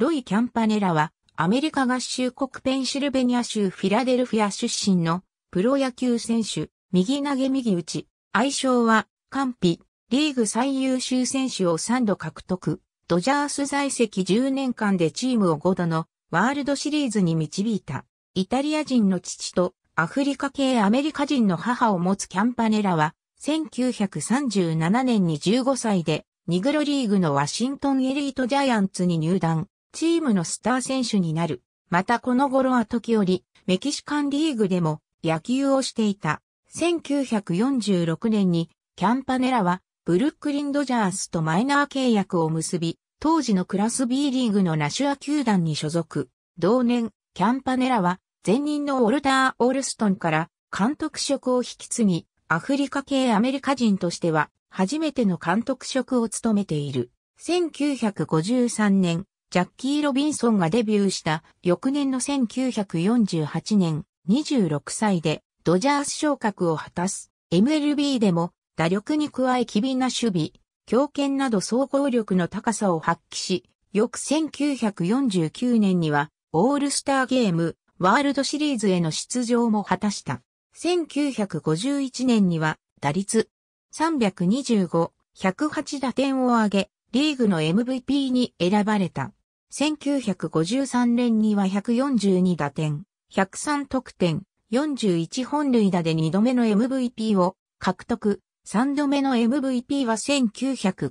ロイ・キャンパネラは、アメリカ合衆国ペンシルベニア州フィラデルフィア出身のプロ野球選手、右投げ右打ち、愛称は、ンピ、リーグ最優秀選手を3度獲得、ドジャース在籍10年間でチームを5度のワールドシリーズに導いた、イタリア人の父とアフリカ系アメリカ人の母を持つキャンパネラは、1937年に15歳で、ニグロリーグのワシントンエリートジャイアンツに入団。チームのスター選手になる。またこの頃は時折、メキシカンリーグでも野球をしていた。1946年にキャンパネラはブルックリン・ドジャースとマイナー契約を結び、当時のクラス B リーグのナシュア球団に所属。同年、キャンパネラは前任のウォルター・オルストンから監督職を引き継ぎ、アフリカ系アメリカ人としては初めての監督職を務めている。1953年、ジャッキー・ロビンソンがデビューした翌年の1948年26歳でドジャース昇格を果たす MLB でも打力に加え機敏な守備、強肩など総合力の高さを発揮し、翌1949年にはオールスターゲームワールドシリーズへの出場も果たした。1951年には打率325、108打点を挙げ、リーグの MVP に選ばれた。1953年には142打点、103得点、41本塁打で2度目の MVP を獲得。3度目の MVP は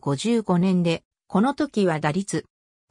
1955年で、この時は打率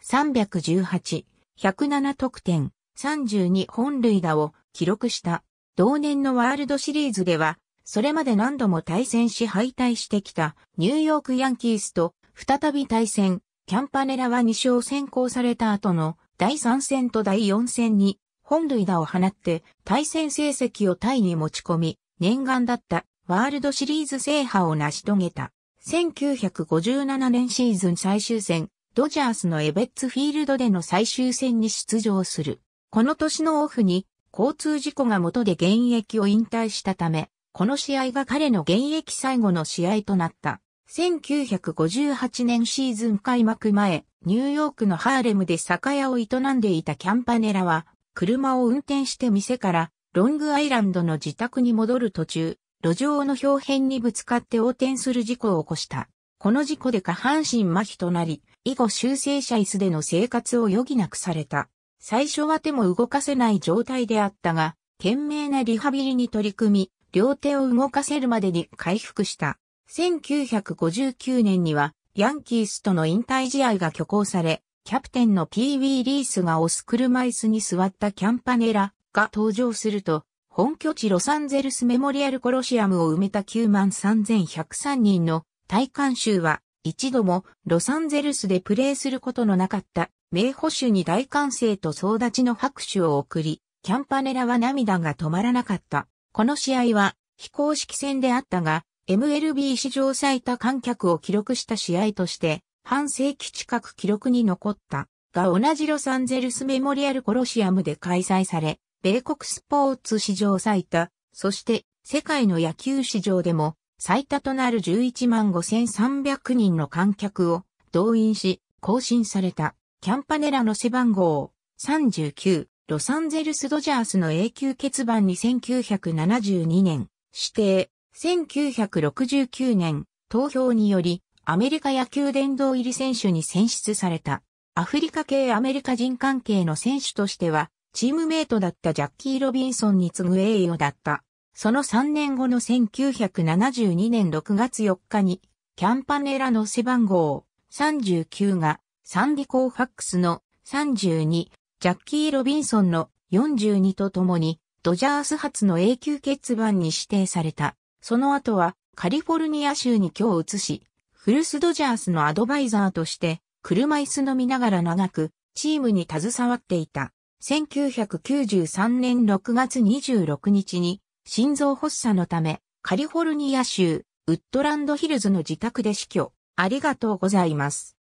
318、107得点、32本塁打を記録した。同年のワールドシリーズでは、それまで何度も対戦し敗退してきたニューヨークヤンキースと再び対戦、キャンパネラは2勝先行された後の第3戦と第4戦に本塁打を放って対戦成績をタイに持ち込み、念願だったワールドシリーズ制覇を成し遂げた。1957年シーズン最終戦、ドジャースのエベッツフィールドでの最終戦に出場する。この年のオフに交通事故が元で現役を引退したため、この試合が彼の現役最後の試合となった。1958年シーズン開幕前、ニューヨークのハーレムで酒屋を営んでいたキャンパネラは、車を運転して店からロングアイランドの自宅に戻る途中、路上の表辺にぶつかって横転する事故を起こした。この事故で下半身麻痺となり、以後修正者椅子での生活を余儀なくされた。最初は手も動かせない状態であったが、懸命なリハビリに取り組み、両手を動かせるまでに回復した。1959年には、ヤンキースとの引退試合が挙行され、キャプテンの p ーリースが押す車椅子に座ったキャンパネラが登場すると、本拠地ロサンゼルスメモリアルコロシアムを埋めた9万3103人の大観衆は、一度もロサンゼルスでプレーすることのなかった名捕手に大歓声と総立ちの拍手を送り、キャンパネラは涙が止まらなかった。この試合は非公式戦であったが、MLB 史上最多観客を記録した試合として、半世紀近く記録に残った、が同じロサンゼルスメモリアルコロシアムで開催され、米国スポーツ史上最多、そして世界の野球史上でも最多となる11万5300人の観客を動員し、更新されたキャンパネラの背番号39、ロサンゼルスドジャースの永久欠番に1972年指定1969年、投票により、アメリカ野球殿堂入り選手に選出された。アフリカ系アメリカ人関係の選手としては、チームメイトだったジャッキー・ロビンソンに次ぐ栄誉だった。その3年後の1972年6月4日に、キャンパネラの背番号39が、サンディ・コーファックスの32、ジャッキー・ロビンソンの42ととに、ドジャース発の永久欠番に指定された。その後はカリフォルニア州に今日移し、フルスドジャースのアドバイザーとして車椅子飲みながら長くチームに携わっていた。1993年6月26日に心臓発作のためカリフォルニア州ウッドランドヒルズの自宅で死去。ありがとうございます。